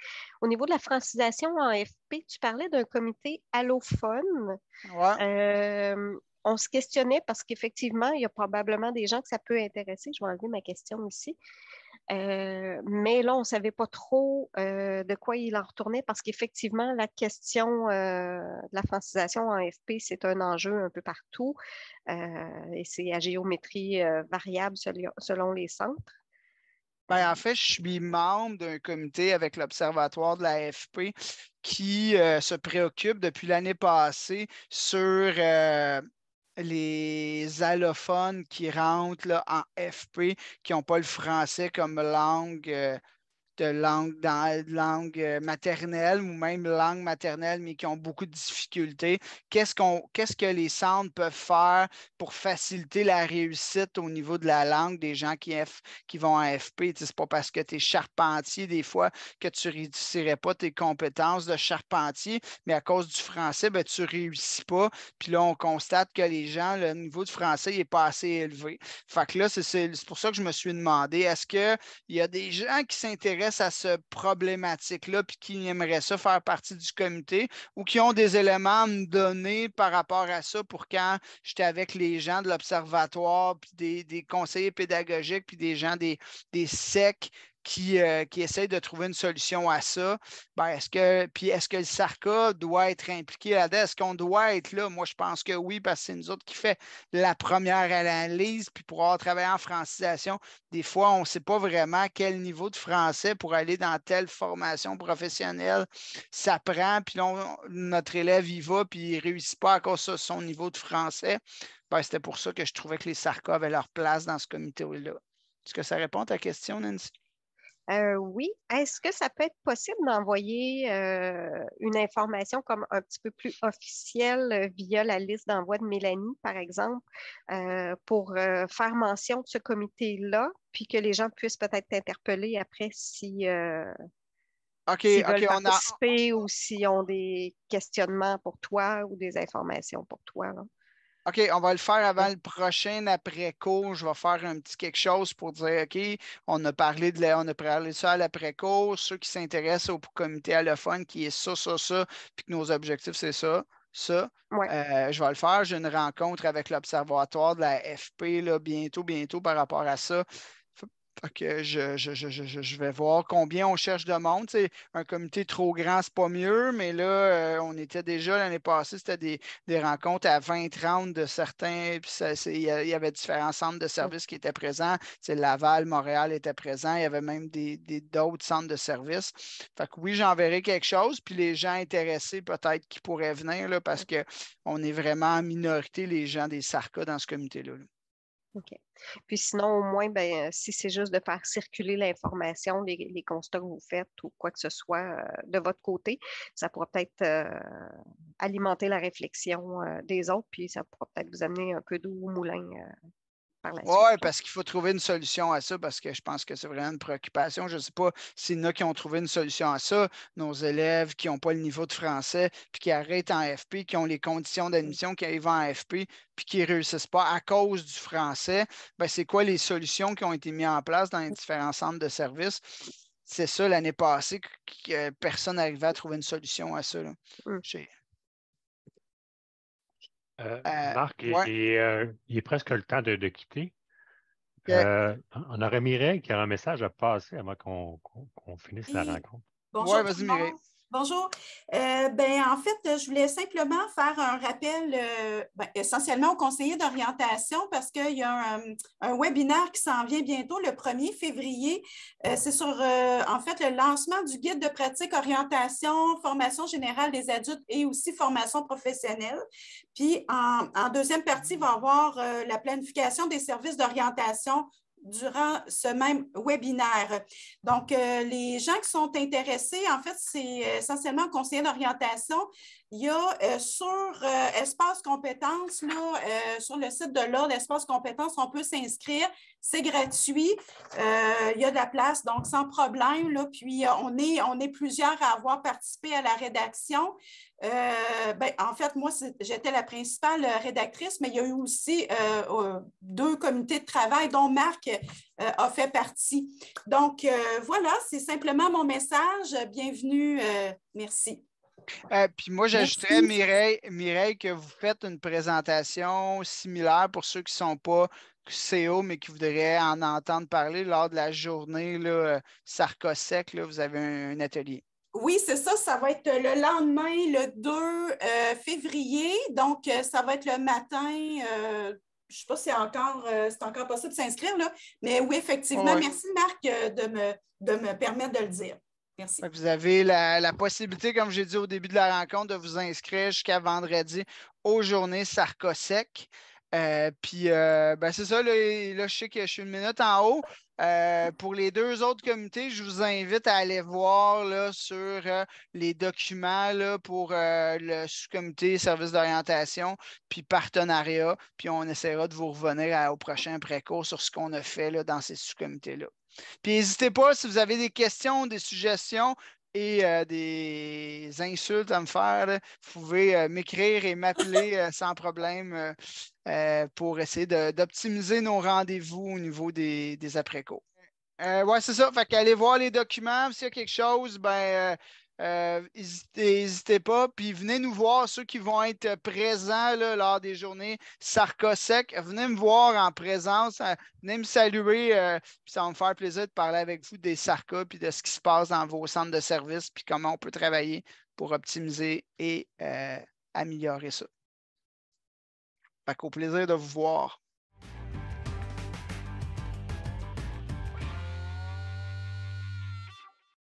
Au niveau de la francisation en FP, tu parlais d'un comité allophone. Ouais on se questionnait parce qu'effectivement, il y a probablement des gens que ça peut intéresser. Je vais enlever ma question ici. Euh, mais là, on ne savait pas trop euh, de quoi il en retournait parce qu'effectivement, la question euh, de la francisation en FP, c'est un enjeu un peu partout et c'est à géométrie variable selon, les centres. Ben, en fait, je suis membre d'un comité avec l'Observatoire de la FP qui se préoccupe depuis l'année passée sur les allophones qui rentrent en FP, qui n'ont pas le français comme langue euh, de langue, dans, langue euh, maternelle ou même langue maternelle, mais qui ont beaucoup de difficultés. Qu'est-ce, qu'on, quest que les centres peuvent faire pour faciliter la réussite au niveau de la langue des gens qui, qui vont à FP? c'est pas parce que tu es charpentier des fois que tu réussirais pas tes compétences de charpentier, mais à cause du français, ben, tu réussis pas. Puis là, on constate que les gens, le niveau du français n'est pas assez élevé. Fait que là, c'est, c'est pour ça que je me suis demandé, est-ce qu'il y a des gens qui s'intéressent à ce problématique-là puis qui aimerait ça faire partie du comité ou qui ont des éléments à donner par rapport à ça pour quand j'étais avec les gens de l'Observatoire, puis des, conseillers pédagogiques, puis des gens des, des SEC qui, euh, essaye de trouver une solution à ça. Ben, est-ce que, puis est-ce que le SARCA doit être impliqué là-dedans? Est-ce qu'on doit être là? Moi, je pense que oui, parce que c'est nous autres qui fait la première analyse, puis pour avoir travaillé en francisation, des fois, on ne sait pas vraiment quel niveau de français pour aller dans telle formation professionnelle ça prend, puis notre élève y va, puis il ne réussit pas à cause de son niveau de français. Ben, c'était pour ça que je trouvais que les SARCA avaient leur place dans ce comité-là. Est-ce que ça répond à ta question, Nancy? Euh, oui. Est-ce que ça peut être possible d'envoyer euh, une information comme un petit peu plus officielle euh, via la liste d'envoi de Mélanie, par exemple, pour faire mention de ce comité-là, puis que les gens puissent peut-être t'interpeller après si OK, okay, participer ou s'ils ont des questionnements pour toi ou des informations pour toi. OK, on va le faire avant le prochain après-cours. Je vais faire un petit quelque chose pour dire OK, on a parlé de, on a parlé ça à l'après-cours. Ceux qui s'intéressent au comité allophone, qui est ça, ça, ça, puis que nos objectifs, c'est ça. Ça, euh, je vais le faire. J'ai une rencontre avec l'Observatoire de la FP là, bientôt, bientôt par rapport à ça que je, je, vais voir combien on cherche de monde. un comité trop grand, c'est pas mieux, mais là, euh, on était déjà l'année passée, c'était des, rencontres à 20-30 de certains. Puis il y avait différents centres de mm. services qui étaient présents. Laval, Montréal était présent. Il y avait même des, d'autres centres de services. Fait que oui, j'enverrai quelque chose. Puis les gens intéressés, peut-être qui pourraient venir, là, parce mm. qu'on est vraiment en minorité, les gens des SARCA dans ce comité-là. là OK. Puis sinon, au moins, ben, si c'est juste de faire circuler l'information, les, constats que vous faites ou quoi que ce soit euh, de votre côté, ça pourra peut-être euh, alimenter la réflexion euh, des autres, puis ça pourra peut-être vous amener un peu d'eau au moulin oui, parce qu'il faut trouver une solution à ça, parce que je pense que c'est vraiment une préoccupation. Je ne sais pas s'il y en a qui ont trouvé une solution à ça, nos élèves qui n'ont pas le niveau de français, puis qui arrêtent en FP, qui ont les conditions mm. d'admission, qui arrivent en FP, puis qui ne réussissent pas à cause du français. Ben, c'est quoi les solutions qui ont été mises en place dans les mm. différents centres de services? C'est ça l'année passée que personne n'arrivait à trouver une solution à ça. Mm. Euh, euh, Marc, euh, il, est, presque le temps de, quitter. on aurait Mireille qui a un message à passer avant qu'on finisse la rencontre. Bonjour Mireille. Bonjour. Euh, ben, en fait, euh, je voulais simplement faire un rappel euh, ben, essentiellement aux conseillers d'orientation parce qu'il y a un, webinaire qui s'en vient bientôt le 1er février. C'est sur, en fait, le lancement du guide de pratique orientation, formation générale des adultes et aussi formation professionnelle. Puis, en, deuxième partie, il va y avoir la planification des services d'orientation durant ce même webinaire. Donc, euh, les gens qui sont intéressés, en fait, c'est euh, essentiellement un conseiller d'orientation il y a euh, sur euh, Espace Compétences, euh, sur le site de l'Ordre Espace Compétences, on peut s'inscrire. C'est gratuit. il y a de la place, donc sans problème. Là, puis on, est, on est plusieurs à avoir participé à la rédaction. Ben, en fait, moi, j'étais la principale rédactrice, mais il y a eu aussi deux comités de travail dont Marc a fait partie. Donc, voilà, c'est simplement mon message. Bienvenue. merci. Euh, puis moi, j'ajouterais, Mireille, Mireille, que vous faites une présentation similaire pour ceux qui ne sont pas CEO mais qui voudraient en entendre parler lors de la journée là, sec vous avez un, atelier. Oui, c'est ça. Ça va être le lendemain, le 2 euh, février. Donc, euh, ça va être le matin. je ne sais pas si c'est encore, encore possible de s'inscrire, mais oui, effectivement. Merci, Marc, de me, de me permettre de le dire. Vous avez la, possibilité, comme j'ai dit au début de la rencontre, de vous inscrire jusqu'à vendredi aux journées sarko Euh, puis, euh, ben, c'est ça, là, je sais que je suis une minute en haut. Euh, pour les deux autres comités, je vous invite à aller voir sur euh, les documents pour le sous-comité services d'orientation, puis partenariat, puis on essaiera de vous revenir au prochain précours sur ce qu'on a fait dans ces sous-comités-là. Puis n'hésitez pas si vous avez des questions, des suggestions et euh, des insultes à me faire, vous pouvez euh, m'écrire et m'appeler euh, sans problème pour essayer d'optimiser nos rendez-vous au niveau des, après-cours. oui, c'est ça. Fait qu'aller voir les documents. S'il y a quelque chose, ben, N'hésitez euh, pas. Puis venez nous voir, ceux qui vont être présents lors des journées Sarcosec. Venez me voir en présence. Euh, venez me saluer. Euh, puis ça va me faire plaisir de parler avec vous des SARCA puis de ce qui se passe dans vos centres de service puis comment on peut travailler pour optimiser et améliorer ça. Fait qu'au plaisir de vous voir.